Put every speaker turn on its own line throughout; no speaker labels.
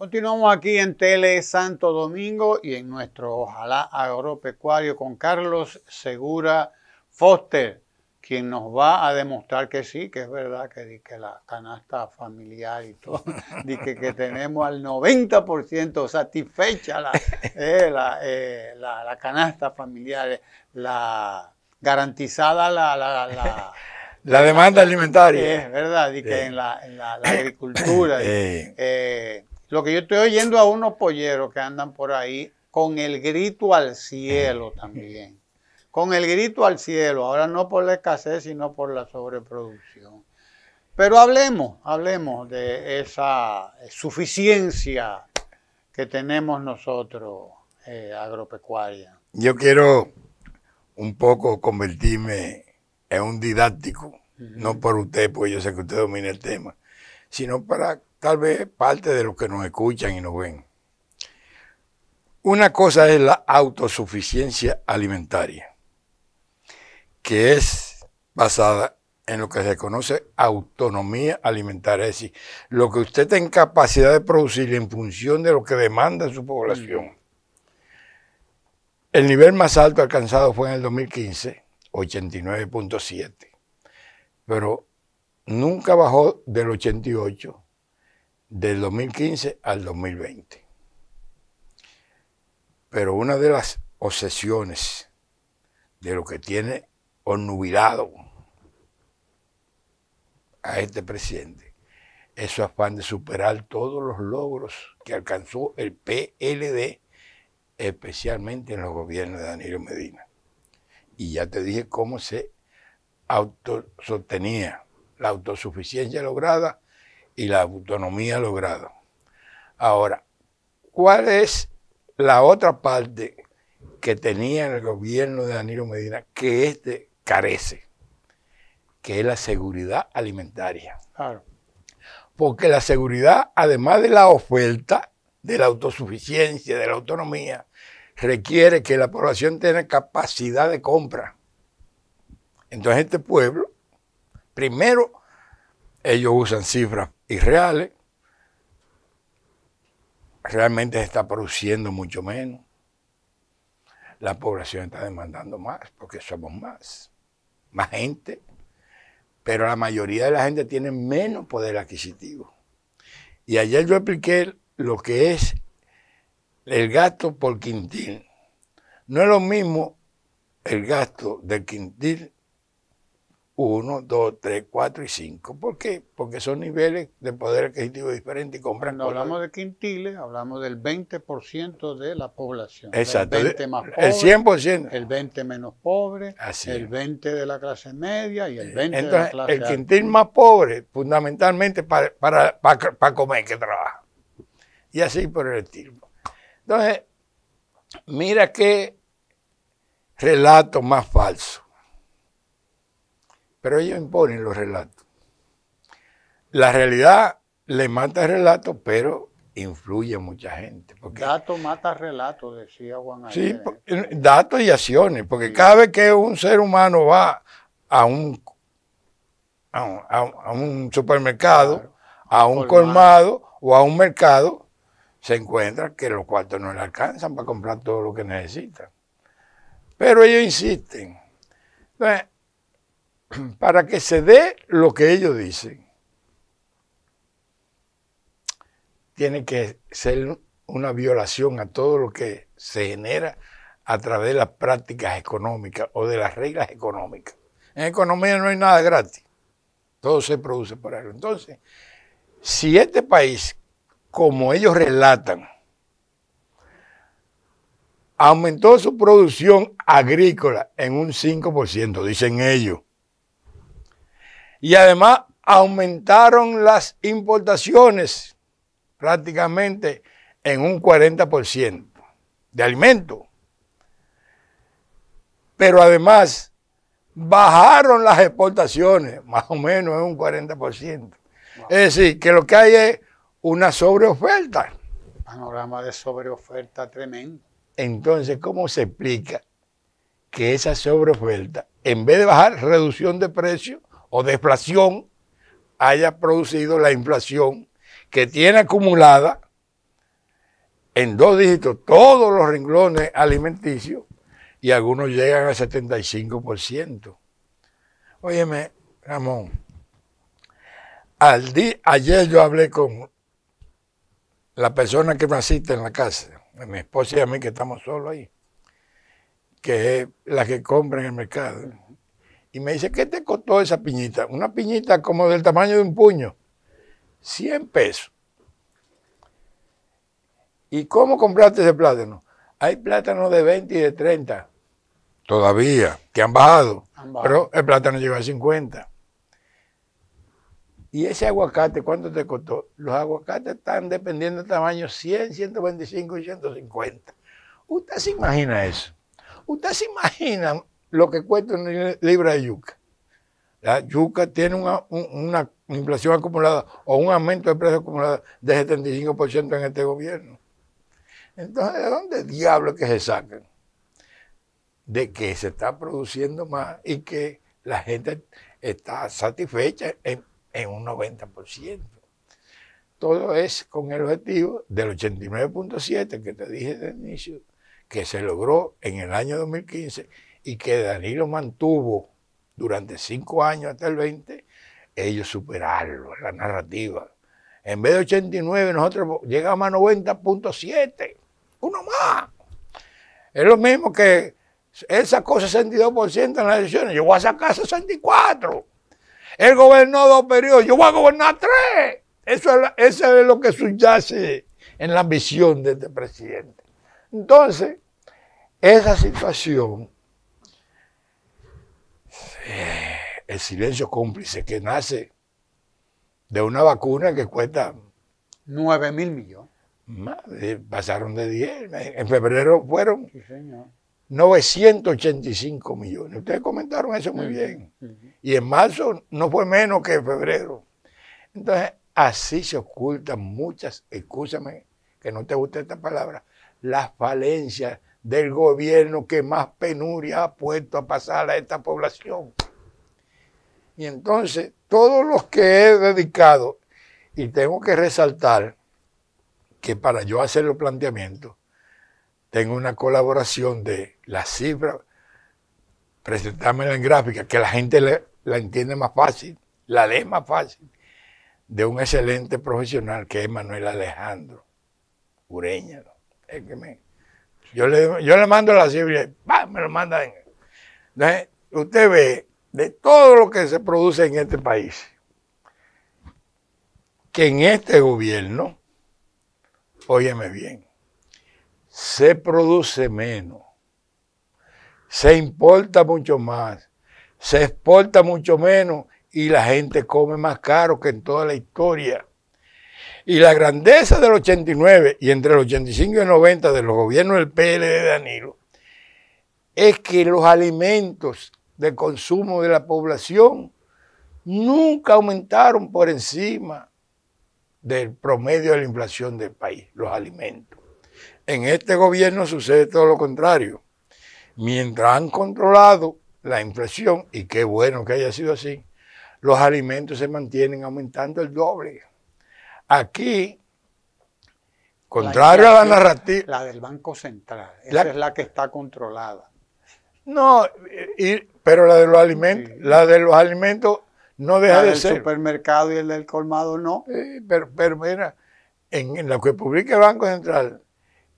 Continuamos aquí en Tele Santo Domingo y en nuestro Ojalá Agropecuario con Carlos Segura Foster, quien nos va a demostrar que sí, que es verdad que, que la canasta familiar y todo, que, que tenemos al 90% satisfecha eh, eh, la, la, canasta familiar, eh, la garantizada la
la demanda alimentaria. Es
verdad, en, la, la, agricultura. Lo que yo estoy oyendo a unos polleros que andan por ahí con el grito al cielo también. Con el grito al cielo, ahora no por la escasez, sino por la sobreproducción. Pero hablemos, hablemos de esa suficiencia que tenemos nosotros
eh, agropecuaria. Yo quiero un poco convertirme en un didáctico, no por usted, porque yo sé que usted domina el tema, sino para tal vez parte de los que nos escuchan y nos ven. Una cosa es la autosuficiencia alimentaria, que es basada en lo que se conoce autonomía alimentaria, es decir, lo que usted tenga capacidad de producir en función de lo que demanda su población. Mm. El nivel más alto alcanzado fue en el 2015, 89.7, pero nunca bajó del 88 del 2015 al 2020. Pero una de las obsesiones de lo que tiene onubilado a este presidente es su afán de superar todos los logros que alcanzó el PLD, especialmente en los gobiernos de Danilo Medina. Y ya te dije cómo se autosostenía la autosuficiencia lograda y la autonomía logrado Ahora, ¿cuál es la otra parte que tenía el gobierno de Danilo Medina que este carece? Que es la seguridad alimentaria. Claro. Porque la seguridad, además de la oferta, de la autosuficiencia, de la autonomía, requiere que la población tenga capacidad de compra. Entonces este pueblo, primero, ellos usan cifras y reales, realmente se está produciendo mucho menos. La población está demandando más porque somos más, más gente, pero la mayoría de la gente tiene menos poder adquisitivo. Y ayer yo expliqué lo que es el gasto por quintil. No es lo mismo el gasto del quintil 1, 2, 3, 4 y 5. ¿Por qué? Porque son niveles de poder adquisitivo diferente. y compran Cuando hablamos
de quintiles, hablamos del 20% de la población.
Exacto. El 20 más pobre, el 100%.
El 20 menos pobre, Así el 20 de la clase media y el 20 de la clase el quintil más
pobre, fundamentalmente para, para, para comer que trabaja. Y así por el estilo. Entonces, mira qué relato más falso pero ellos imponen los relatos. La realidad le mata el relato, pero influye a mucha gente. Porque,
dato mata relato, decía Juan
Sí, datos y acciones, porque cada vez que un ser humano va a un, a un, supermercado, a un colmado. o a un mercado, se encuentra que los cuartos no le alcanzan para comprar todo lo que necesita. Pero ellos insisten. Entonces, para que se dé lo que ellos dicen. Tiene que ser una violación a todo lo que se genera a través de las prácticas económicas o de las reglas económicas. En economía no hay nada gratis, todo se produce por algo. Entonces, si este país, como ellos relatan, aumentó su producción agrícola en un 5%, dicen ellos, y además aumentaron las importaciones prácticamente en un 40% de alimentos. Pero además bajaron las exportaciones más o menos en un 40%. Es decir, que lo que hay es una sobreoferta.
Panorama de sobreoferta tremendo.
Entonces, ¿cómo se explica que esa sobreoferta, en vez de bajar reducción de precios, o deflación haya producido la inflación que tiene acumulada en dos dígitos todos los renglones alimenticios y algunos llegan al 75%. Óyeme, Ramón, ayer yo hablé con la persona que me asiste en la casa, mi esposa y a mí que estamos solos ahí, que es la que compra en el mercado. Y me dice, ¿qué te costó esa piñita? Una piñita como del tamaño de un puño. 100 pesos. ¿Y cómo compraste ese plátano? Hay plátanos de 20 y de 30. Todavía, que han bajado. Pero el plátano llegó a 50. ¿Y ese aguacate cuánto te costó? Los aguacates están dependiendo del tamaño 100, 125 y 150. ¿Usted se imagina eso? ¿Usted se imagina lo que cuesta una libra de yuca. La yuca tiene una, inflación acumulada o un aumento de precios acumulado de 75% en este gobierno. Entonces, ¿de dónde diablo que se sacan? De que se está produciendo más y que la gente está satisfecha en, un 90%. Todo es con el objetivo del 89.7 que te dije de inicio, que se logró en el año 2015 y que Danilo mantuvo durante cinco años hasta el 20, ellos superaron la narrativa. En vez de 89, nosotros llegamos a 90.7, uno más. Es lo mismo que él sacó 62% en las elecciones, yo voy a sacar 64. Él gobernó dos periodos, yo voy a gobernar tres. Eso es, lo que subyace en la ambición de este presidente. Entonces, esa situación eh, el silencio cómplice que nace de una vacuna que cuesta 9 mil millones. Eh, pasaron de 10. Eh, en febrero fueron 985 millones. Ustedes comentaron eso muy bien. Y en marzo no fue menos que en febrero. Entonces, así se ocultan muchas, escúchame que no te guste esta palabra, las falencias del gobierno que más penuria ha puesto a pasar a esta población. Y entonces, todos los que he dedicado, y tengo que resaltar que para yo hacer los planteamientos, tengo una colaboración de las cifras, presentármela en gráfica, que la gente la entiende más fácil, la lee más fácil, de un excelente profesional que es Manuel Alejandro Ureña. Es que me, yo le, yo le mando la cifra, me lo manda. usted ve de todo lo que se produce en este país, que en este gobierno, óyeme bien, se produce menos, se importa mucho más, se exporta mucho menos y la gente come más caro que en toda la historia. Y la grandeza del 89 y entre el 85 y el 90 de los gobiernos del PL de Danilo es que los alimentos de consumo de la población nunca aumentaron por encima del promedio de la inflación del país, los alimentos. En este gobierno sucede todo lo contrario. Mientras han controlado la inflación, y qué bueno que haya sido así, los alimentos se mantienen aumentando el doble. Aquí, contrario a la narrativa... La del Banco Central, esa es
la que está controlada.
No, pero la de los alimentos, la de los alimentos no deja de ser. El supermercado y el del colmado no. pero, mira, en, la lo que publica el Banco Central,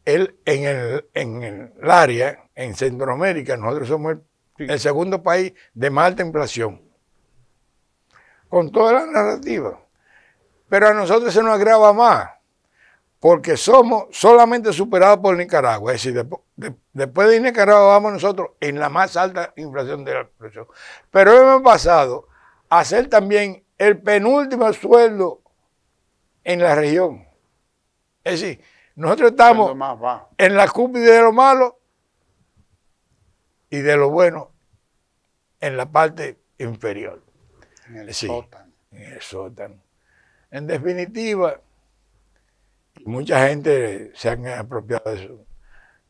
en, el, en el área, en Centroamérica, nosotros somos el, segundo país de más templación Con toda la narrativa. Pero a nosotros se nos agrava más, porque somos solamente superados por Nicaragua. Es decir, después de Nicaragua vamos nosotros en la más alta inflación de la Pero hemos pasado a ser también el penúltimo sueldo en la región. Es decir, nosotros estamos en la cúpula de lo malo y de lo bueno en la parte inferior. En el sótano. En el sótano. En definitiva, mucha gente se han apropiado de eso.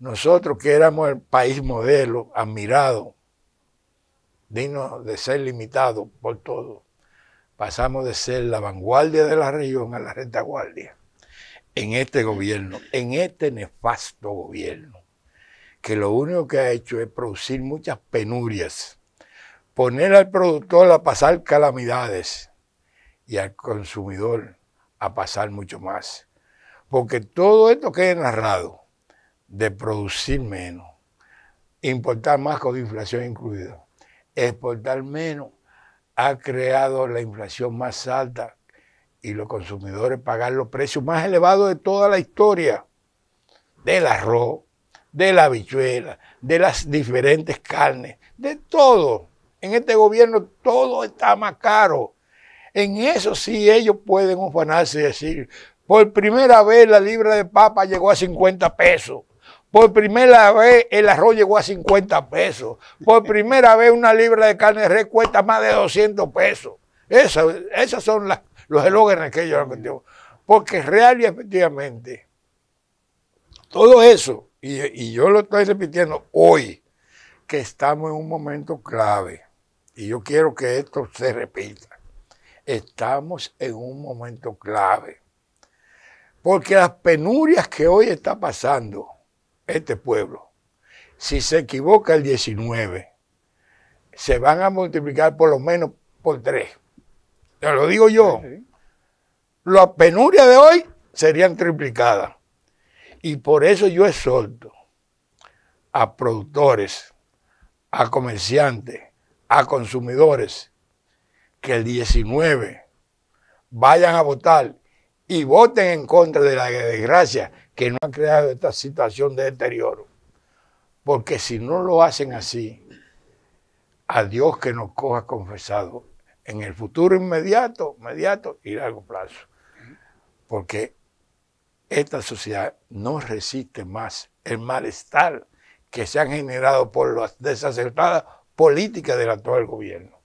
Nosotros que éramos el país modelo, admirado, digno de ser limitado por todo, pasamos de ser la vanguardia de la región a la retaguardia en este gobierno, en este nefasto gobierno, que lo único que ha hecho es producir muchas penurias, poner al productor a pasar calamidades y al consumidor a pasar mucho más. Porque todo esto que he narrado, de producir menos, importar más con inflación incluida, exportar menos, ha creado la inflación más alta y los consumidores pagan los precios más elevados de toda la historia, del arroz, de la habichuela, de las diferentes carnes, de todo. En este gobierno todo está más caro en eso sí ellos pueden ufanarse y decir, por primera vez la libra de papa llegó a 50 pesos. Por primera vez el arroz llegó a 50 pesos. Por primera vez una libra de carne de cuesta más de 200 pesos. Eso, esos son los elogios que ellos han metido. Porque real y efectivamente, todo eso, y yo lo estoy repitiendo hoy, que estamos en un momento clave. Y yo quiero que esto se repita estamos en un momento clave. Porque las penurias que hoy está pasando este pueblo, si se equivoca el 19, se van a multiplicar por lo menos por tres. Te lo digo yo. Las penurias de hoy serían triplicadas. Y por eso yo exhorto a productores, a comerciantes, a consumidores, que el 19 vayan a votar y voten en contra de la desgracia que no ha creado esta situación de deterioro. Porque si no lo hacen así, a Dios que nos coja confesado en el futuro inmediato, inmediato y largo plazo. Porque esta sociedad no resiste más el malestar que se han generado por las desacertadas políticas del actual gobierno.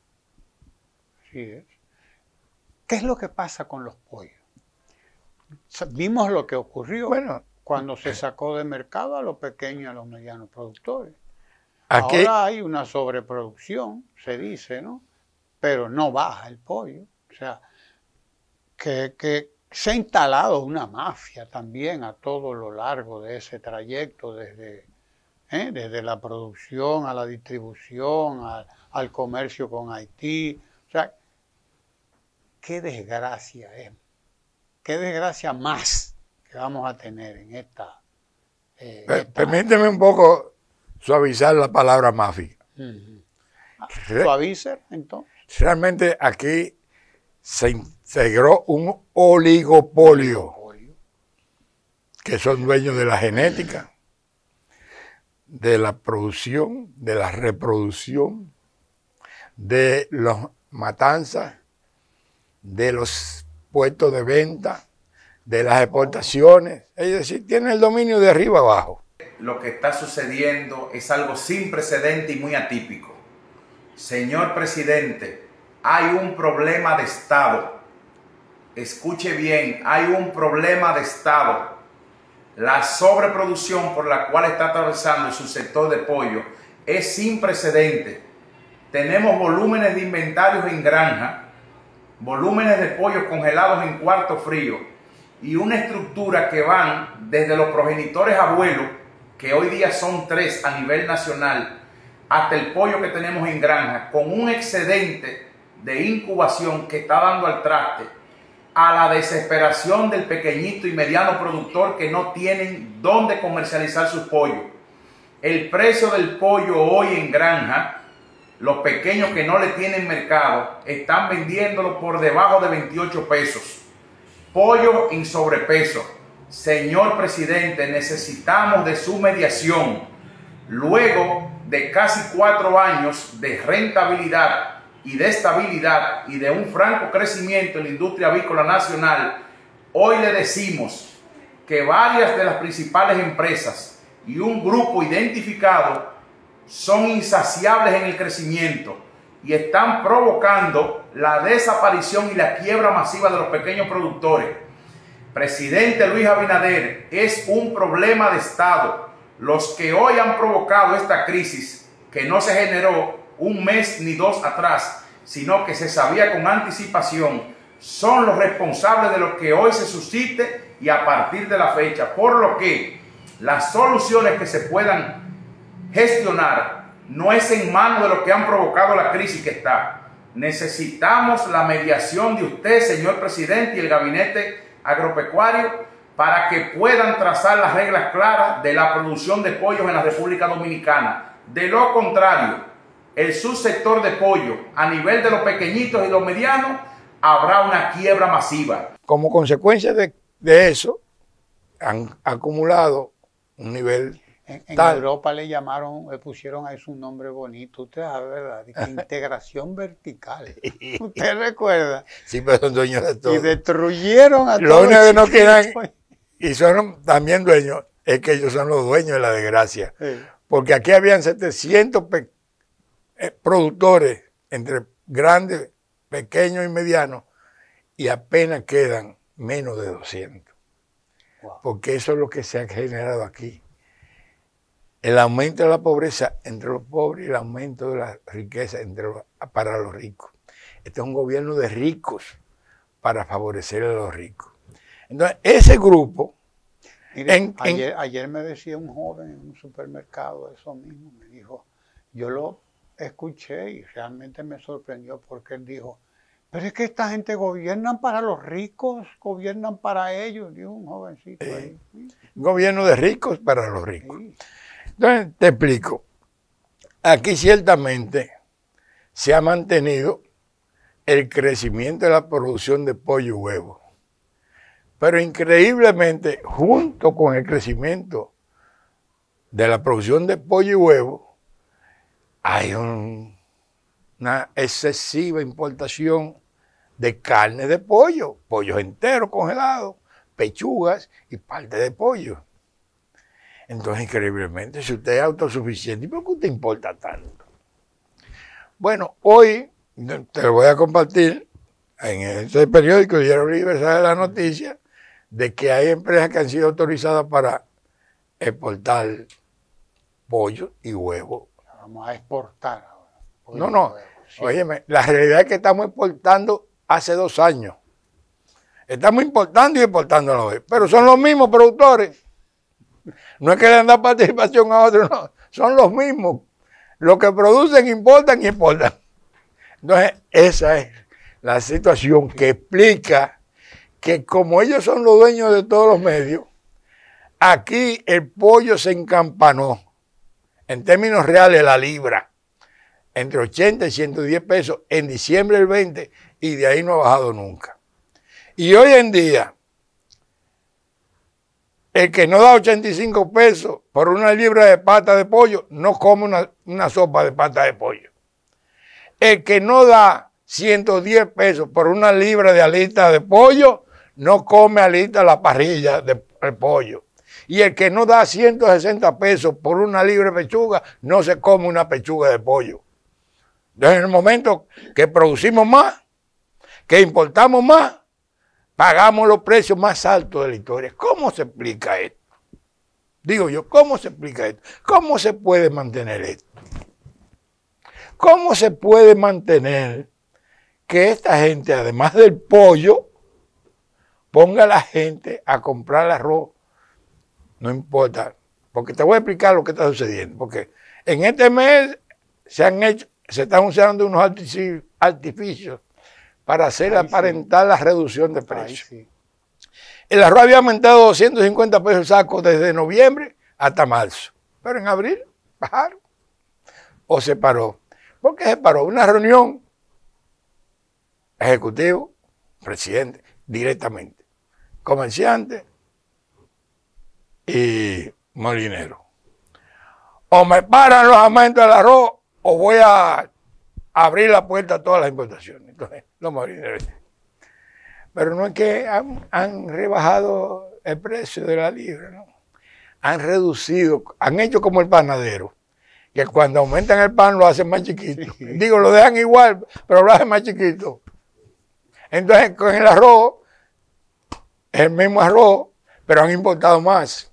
¿qué es lo que pasa con los pollos?
Vimos lo que ocurrió cuando se eh. sacó de mercado a los pequeños, y a los medianos productores. Ahora hay una sobreproducción, se dice, ¿no? Pero no baja el pollo. O sea, que, se ha instalado una mafia también a todo lo largo de ese trayecto, desde, ¿eh? desde la producción a la distribución, al, al comercio con Haití. O sea, qué desgracia es, eh. qué desgracia más que vamos a tener en esta... Eh, permíteme
un poco suavizar la palabra mafia. ¿Suavizar, entonces. Realmente aquí se integró un oligopolio, oligopolio, que son dueños de la genética, de la producción, de la reproducción, de las matanzas, de los puestos de venta, de las exportaciones. Es decir, tiene el dominio de arriba abajo.
Lo que está sucediendo es algo sin precedente y muy atípico. Señor presidente, hay un problema de Estado. Escuche bien, hay un problema de Estado. La sobreproducción por la cual está atravesando su sector de pollo es sin precedente. Tenemos volúmenes de inventarios en granja volúmenes de pollos congelados en cuarto frío y una estructura que van desde los progenitores abuelos, que hoy día son tres a nivel nacional, hasta el pollo que tenemos en granja, con un excedente de incubación que está dando al traste a la desesperación del pequeñito y mediano productor que no tienen dónde comercializar su pollo. El precio del pollo hoy en granja los pequeños que no le tienen mercado están vendiéndolo por debajo de 28 pesos. Pollo en sobrepeso. Señor presidente, necesitamos de su mediación. Luego de casi cuatro años de rentabilidad y de estabilidad y de un franco crecimiento en la industria avícola nacional, hoy le decimos que varias de las principales empresas y un grupo identificado son insaciables en el crecimiento y están provocando la desaparición y la quiebra masiva de los pequeños productores. Presidente Luis Abinader, es un problema de Estado los que hoy han provocado esta crisis que no se generó un mes ni dos atrás, sino que se sabía con anticipación, son los responsables de lo que hoy se suscite y a partir de la fecha, por lo que las soluciones que se puedan gestionar no es en mano de los que han provocado la crisis que está. Necesitamos la mediación de usted, señor presidente, y el gabinete agropecuario para que puedan trazar las reglas claras de la producción de pollos en la República Dominicana. De lo contrario, el subsector de pollo a nivel de los pequeñitos y los medianos habrá una quiebra masiva.
Como consecuencia de, de eso, han acumulado un nivel en, Europa
le llamaron, le pusieron ahí un nombre bonito, usted sabe, ¿verdad? integración vertical. ¿Usted recuerda?
Sí, pero son dueños de todo. Y destruyeron a Lo único que no quedan, y son también dueños, es que ellos son los dueños de la desgracia. Porque aquí habían 700 eh, productores, entre grandes, pequeños y medianos, y apenas quedan menos de 200. Porque eso es lo que se ha generado aquí el aumento de la pobreza entre los pobres y el aumento de la riqueza entre para los ricos. Este es un gobierno de ricos para favorecer a los ricos. Entonces, ese grupo... ayer, me decía un joven en un supermercado
eso mismo, me dijo, yo lo escuché y realmente me sorprendió porque él dijo, pero es que esta gente gobiernan para los ricos, gobiernan para ellos, dijo un jovencito. Eh, ahí.
gobierno de ricos para los ricos. Entonces, te explico. Aquí ciertamente se ha mantenido el crecimiento de la producción de pollo y huevo. Pero increíblemente, junto con el crecimiento de la producción de pollo y huevo, hay una excesiva importación de carne de pollo, pollos enteros congelados, pechugas y parte de pollo. Entonces, increíblemente, si usted es autosuficiente, ¿por qué usted importa tanto? Bueno, hoy te lo voy a compartir en este periódico, Diario Universal de la Noticia, de que hay empresas que han sido autorizadas para exportar pollo y huevo. Vamos a exportar ahora. no, no. Óyeme, la realidad es que estamos exportando hace dos años. Estamos importando y la vez, Pero son los mismos productores no es que le han participación a otros, Son los mismos. Lo que producen importan y importan. Entonces, esa es la situación que explica que como ellos son los dueños de todos los medios, aquí el pollo se encampanó. En términos reales, la libra. Entre 80 y 110 pesos en diciembre del 20 y de ahí no ha bajado nunca. Y hoy en día, el que no da 85 pesos por una libra de pata de pollo, no come una, sopa de pata de pollo. El que no da 110 pesos por una libra de alita de pollo, no come alita la parrilla de, pollo. Y el que no da 160 pesos por una libra de pechuga, no se come una pechuga de pollo. Entonces, en el momento que producimos más, que importamos más, pagamos los precios más altos de la historia. ¿Cómo se explica esto? Digo yo, ¿cómo se explica esto? ¿Cómo se puede mantener esto? ¿Cómo se puede mantener que esta gente, además del pollo, ponga a la gente a comprar arroz? No importa, porque te voy a explicar lo que está sucediendo. Porque en este mes se han hecho, se están usando unos artificios para hacer aparentar la reducción de precios. El arroz había aumentado 250 pesos el saco desde noviembre hasta marzo, pero en abril bajaron o se paró. ¿Por qué se paró? Una reunión ejecutivo, presidente, directamente, comerciante y molinero. O me paran los aumentos del arroz o voy a abrir la puerta a todas las importaciones. Entonces, los marineros. Pero no es que han, rebajado el precio de la libra, ¿no? Han reducido, han hecho como el panadero, que cuando aumentan el pan lo hacen más chiquito. Digo, lo dejan igual, pero lo hacen más chiquito. Entonces, con el arroz, el mismo arroz, pero han importado más.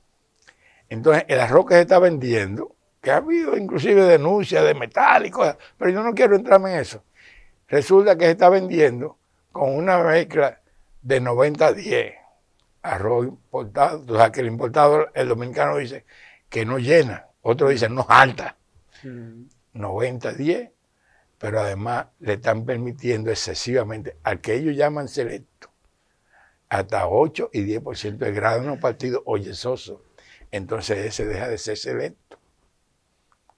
Entonces, el arroz que se está vendiendo que ha habido inclusive denuncias de metal y cosas, pero yo no quiero entrarme en eso. Resulta que se está vendiendo con una mezcla de 90-10, arroz importado, o sea que el importador, el dominicano dice que no llena, otro dice no alta, 90-10, mm. pero además le están permitiendo excesivamente al que ellos llaman selecto, hasta 8 y 10% de grado en un partido oyesoso. Entonces ese deja de ser selecto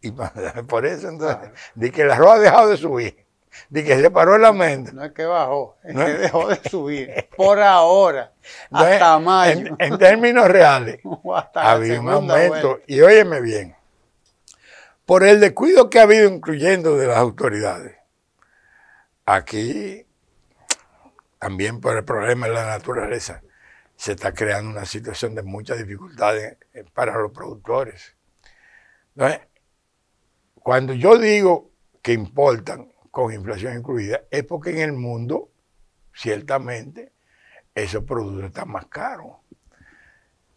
por eso entonces, que el arroz ha dejado de subir, de que se paró el aumento. No es que bajó, es que dejó
de subir, por ahora,
hasta mayo. En, términos reales, había un aumento, y óyeme bien, por el descuido que ha habido, incluyendo de las autoridades, aquí, también por el problema de la naturaleza, se está creando una situación de muchas dificultades eh, para los productores. Entonces, cuando yo digo que importan con inflación incluida, es porque en el mundo, ciertamente, esos productos están más caros.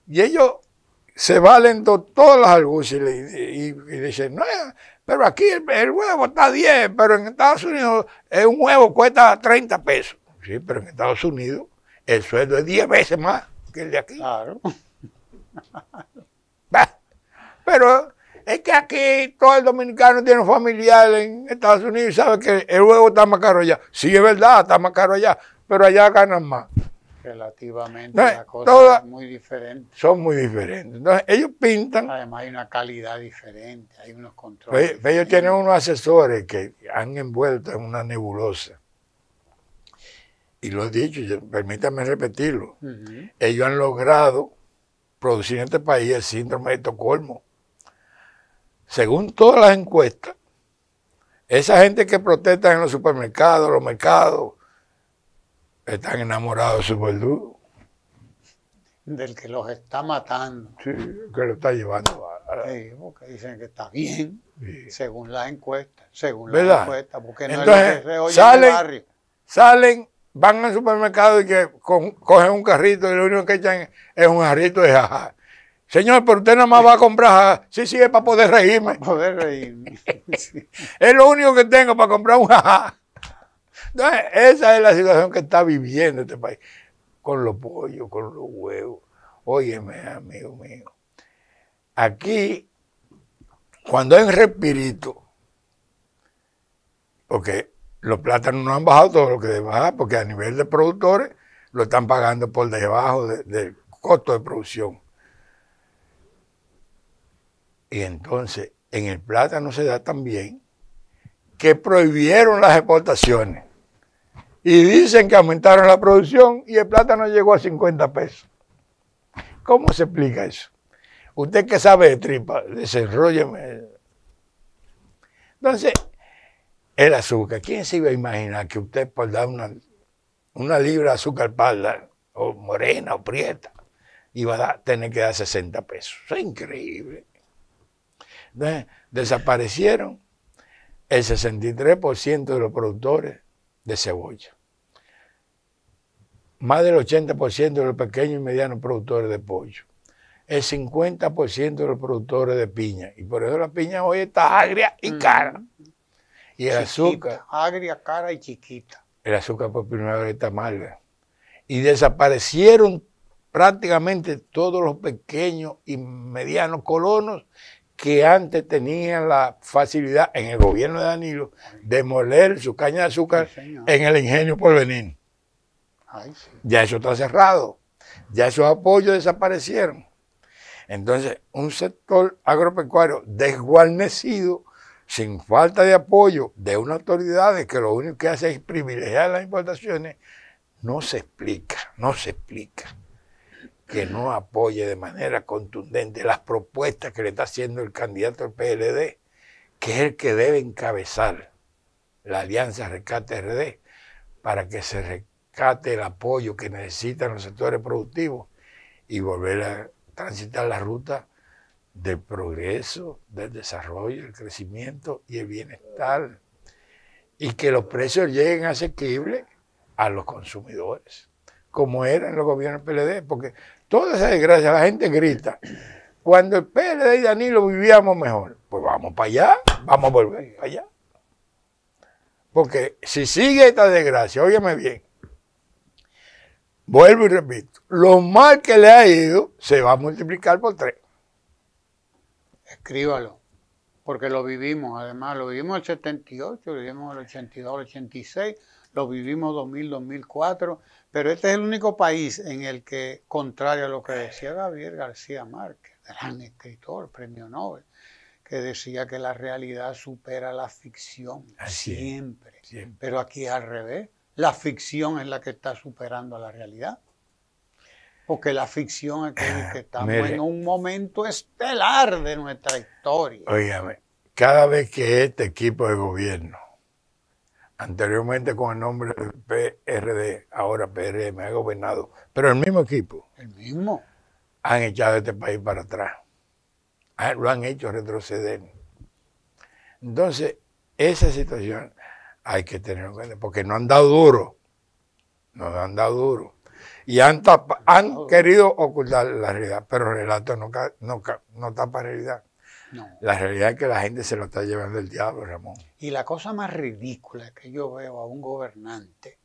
Y ellos se valen todas las argucias y, dicen, no, pero aquí el, huevo está 10, pero en Estados Unidos un huevo cuesta 30 pesos. Sí, pero en Estados Unidos el sueldo es 10 veces más que el de aquí. Claro. Pero es que aquí todo el dominicano tiene un familiar en Estados Unidos y sabe que el huevo está más caro allá. Sí, es verdad, está más caro allá, pero allá ganan más.
Relativamente, la cosa muy diferente. Son muy diferentes. Entonces, ellos pintan. Además, hay una calidad diferente, hay unos controles. Ellos, tienen
unos asesores que han envuelto en una nebulosa. Y lo he dicho, permítanme repetirlo. Ellos han logrado producir en este país el síndrome de Estocolmo según todas las encuestas, esa gente que protesta en los supermercados, los mercados, están enamorados de su
Del que los está matando. Sí, que lo está llevando. A la... Sí, porque dicen que
está bien, según las encuestas, según las encuestas, porque no es lo que se salen, en el barrio. Salen, van al supermercado y que cogen un carrito y lo único que echan es un jarrito de jaja. Señor, pero usted nada más va a comprar. Ah, sí, sí, es para poder reírme. Para poder reírme. es lo único que tengo para comprar un jaja. Entonces, esa es la situación que está viviendo este país. Con los pollos, con los huevos. Óyeme, amigo mío. Aquí, cuando hay un respirito, porque los plátanos no han bajado todo lo que deben bajar, porque a nivel de productores lo están pagando por debajo del costo de producción. Y entonces, en el plátano se da también que prohibieron las exportaciones. Y dicen que aumentaron la producción y el plátano llegó a 50 pesos. ¿Cómo se explica eso? Usted que sabe de tripa, desenrolleme. Entonces, el azúcar. ¿Quién se iba a imaginar que usted por dar una, una libra de azúcar parda, o morena, o prieta, iba a tener que dar 60 pesos? es increíble desaparecieron el 63% de los productores de cebolla. Más del 80% de los pequeños y medianos productores de pollo. El 50% de los productores de piña. Y por eso la piña hoy está agria y mm. cara. Y el azúcar. Agria, cara y chiquita. El azúcar por primera vez está amarga. Y desaparecieron prácticamente todos los pequeños y medianos colonos que antes tenían la facilidad en el gobierno de Danilo de moler su caña de azúcar en el ingenio porvenir, Ya eso está cerrado, ya esos apoyos desaparecieron. Entonces, un sector agropecuario desguarnecido, sin falta de apoyo de una autoridad que lo único que hace es privilegiar las importaciones, no se explica, no se explica que no apoye de manera contundente las propuestas que le está haciendo el candidato del PLD, que es el que debe encabezar la Alianza Rescate RD para que se rescate el apoyo que necesitan los sectores productivos y volver a transitar la ruta del progreso, del desarrollo, el crecimiento y el bienestar. Y que los precios lleguen asequibles a los consumidores, como era en los gobiernos del PLD, porque Toda esa desgracia, la gente grita. Cuando el PLD y Danilo vivíamos mejor, pues vamos para allá, vamos a volver para allá. Porque si sigue esta desgracia, óyeme bien, vuelvo y repito, lo mal que le ha ido se va a multiplicar por tres.
Escríbalo, porque lo vivimos, además, lo vivimos el 78, lo vivimos el 82, el 86, lo vivimos 2000, 2004, pero este es el único país en el que, contrario a lo que decía Gabriel García Márquez, gran escritor, premio Nobel, que decía que la realidad supera la ficción siempre. Pero aquí al revés, la ficción es la que está superando a la realidad. Porque la ficción es que, ah, que estamos en un momento estelar de nuestra historia. Óigame,
cada vez que este equipo de gobierno anteriormente con el nombre del PRD, ahora PRM, ha gobernado, pero el mismo equipo. El mismo. Han echado este país para atrás. Ah, lo han hecho retroceder. Entonces, esa situación hay que tener en cuenta, porque no han dado duro. No han dado duro. Y han, querido ocultar la realidad, pero el relato no, no, no realidad. La realidad es que la gente se lo está llevando el diablo, Ramón.
Y la cosa más ridícula que yo veo a un gobernante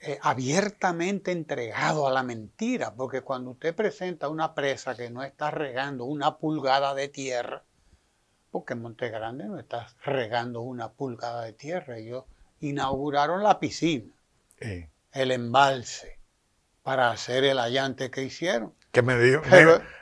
eh, abiertamente entregado a la mentira, porque cuando usted presenta una presa que no está regando una pulgada de tierra, porque en Monte Grande no está regando una pulgada de tierra, ellos inauguraron la piscina, el embalse, para hacer el allante
que hicieron que me dijo,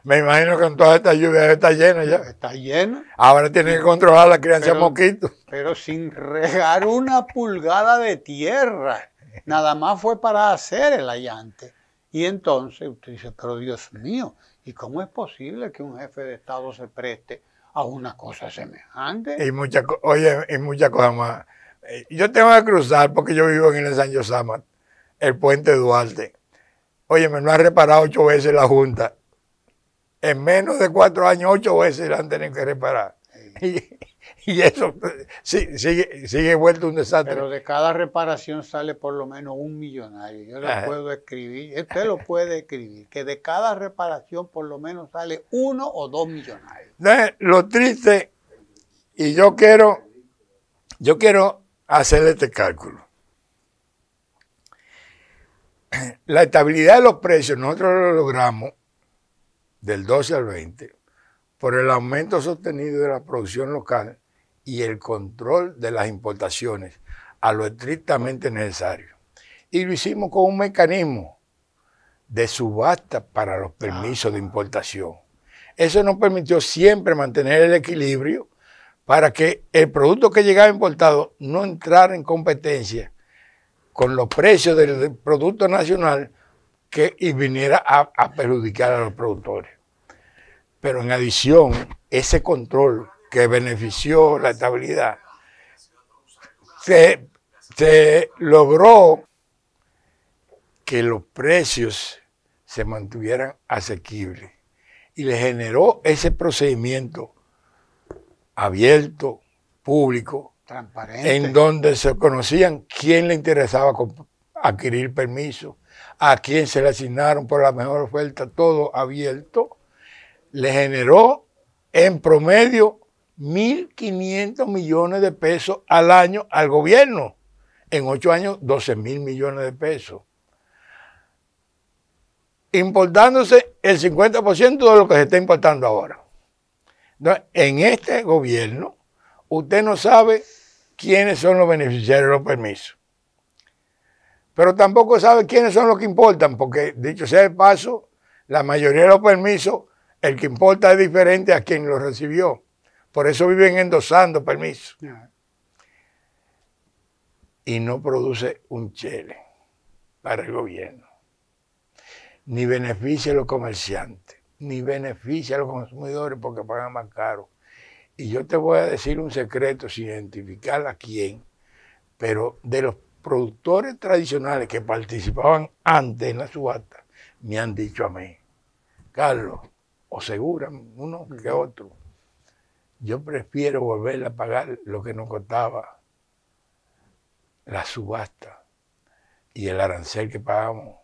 me, imagino que con toda esta lluvia está llena ya. Está llena. Ahora tiene que controlar la crianza un mosquitos.
Pero sin regar una pulgada de tierra. Nada más fue para hacer el allante. Y entonces usted dice, pero Dios mío, ¿y cómo es posible que un jefe de Estado se preste a una cosa semejante? Y muchas oye, y muchas cosas más.
Eh, yo tengo que cruzar porque yo vivo en el San Yosama, el puente Duarte. Oye, me lo ha reparado ocho veces la Junta. En menos de cuatro años, ocho veces la han tenido que reparar. Y, eso sí, sigue, vuelto un desastre. Pero de cada
reparación sale por lo menos un millonario. Yo lo puedo escribir, usted lo puede escribir, que de cada reparación por lo menos sale uno o dos millonarios.
Lo triste, y yo quiero, yo quiero hacer este cálculo la estabilidad de los precios nosotros lo logramos del 12 al 20 por el aumento sostenido de la producción local y el control de las importaciones a lo estrictamente necesario. Y lo hicimos con un mecanismo de subasta para los permisos de ah. importación. Eso nos permitió siempre mantener el equilibrio para que el producto que llegaba importado no entrara en competencia con los precios del Producto Nacional que, y viniera a, perjudicar a los productores. Pero en adición, ese control que benefició la estabilidad se logró que los precios se mantuvieran asequibles y le generó ese procedimiento abierto, público, en donde se conocían quién le interesaba adquirir permiso, a quién se le asignaron por la mejor oferta, todo abierto. Le generó en promedio 1.500 millones de pesos al año al gobierno. En ocho años, 12 mil millones de pesos. Importándose el 50% de lo que se está importando ahora. Entonces, en este gobierno, usted no sabe quiénes son los beneficiarios de los permisos. Pero tampoco sabe quiénes son los que importan, porque dicho sea de paso, la mayoría de los permisos, el que importa es diferente a quien los recibió. Por eso viven endosando permisos. Y no produce un chele para el gobierno. Ni beneficia a los comerciantes, ni beneficia a los consumidores porque pagan más caro y yo te voy a decir un secreto sin identificar a quién, pero de los productores tradicionales que participaban antes en la subasta, me han dicho a mí, Carlos, o Segura, uno que otro, yo prefiero volver a pagar lo que nos costaba la subasta y el arancel que pagamos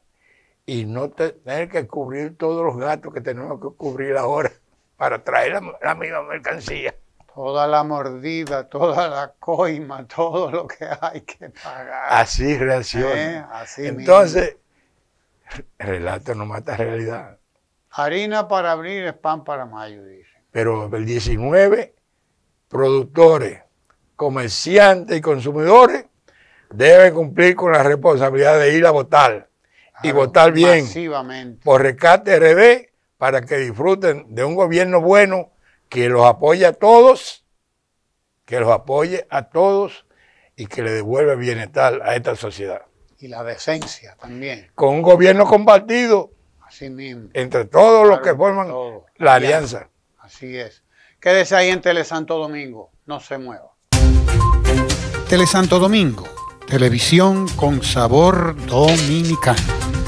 y no tener que cubrir todos los gastos que tenemos que cubrir ahora para traer la misma mercancía
toda la mordida, toda la coima, todo lo que hay que pagar. Así reacciona. Eh, así Entonces,
el relato no mata realidad.
Harina para abrir spam para mayo, dice.
Pero el 19, productores, comerciantes y consumidores deben cumplir con la responsabilidad de ir a votar. y votar bien.
Masivamente.
Por rescate RD para que disfruten de un gobierno bueno que los apoye a todos, que los apoye a todos y que le devuelva bienestar a esta sociedad. Y la decencia también. Con un gobierno compartido Así mismo. entre todos los que forman la alianza. Así
es. Quédese ahí en Santo Domingo, no se mueva. Santo Domingo, televisión con sabor dominicano.